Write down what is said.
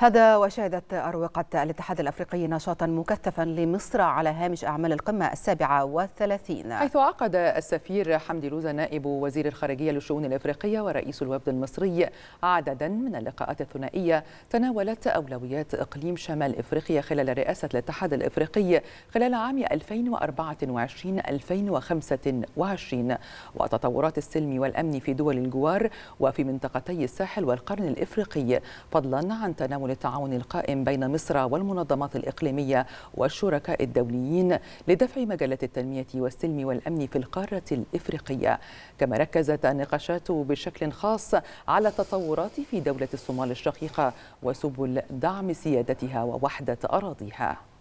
هذا وشهدت أروقة الاتحاد الأفريقي نشاطا مكثفا لمصر على هامش أعمال القمة السابعة والثلاثين حيث عقد السفير حمدي لوزة نائب وزير الخارجية للشؤون الأفريقية ورئيس الوفد المصري عددا من اللقاءات الثنائية تناولت أولويات إقليم شمال إفريقيا خلال رئاسة الاتحاد الإفريقي خلال عام 2024-2025 وتطورات السلم والأمن في دول الجوار وفي منطقتي الساحل والقرن الإفريقي فضلا عن تناول للتعاون القائم بين مصر والمنظمات الإقليمية والشركاء الدوليين لدفع مجالات التنمية والسلم والأمن في القارة الإفريقية كما ركزت النقاشات بشكل خاص على التطورات في دولة الصومال الشقيقة وسبل دعم سيادتها ووحدة أراضيها